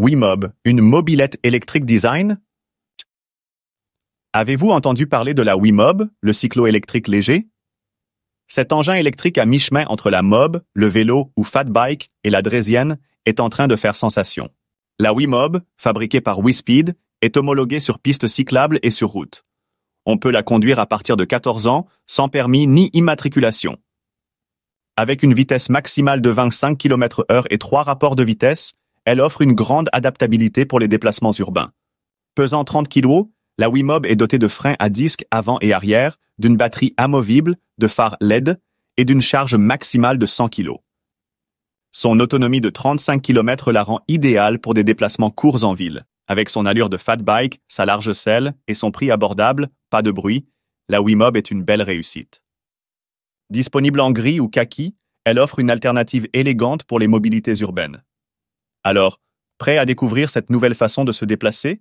Wimob, une mobilette électrique design? Avez-vous entendu parler de la Wimob, le cycloélectrique léger? Cet engin électrique à mi-chemin entre la mob, le vélo ou fat bike et la draisienne est en train de faire sensation. La Wimob, fabriquée par WeSpeed, est homologuée sur piste cyclables et sur route. On peut la conduire à partir de 14 ans, sans permis ni immatriculation. Avec une vitesse maximale de 25 km h et trois rapports de vitesse, elle offre une grande adaptabilité pour les déplacements urbains. Pesant 30 kg, la Wimob est dotée de freins à disque avant et arrière, d'une batterie amovible, de phares LED et d'une charge maximale de 100 kg. Son autonomie de 35 km la rend idéale pour des déplacements courts en ville. Avec son allure de fat bike, sa large selle et son prix abordable, pas de bruit, la Wimob est une belle réussite. Disponible en gris ou kaki, elle offre une alternative élégante pour les mobilités urbaines. Alors, prêt à découvrir cette nouvelle façon de se déplacer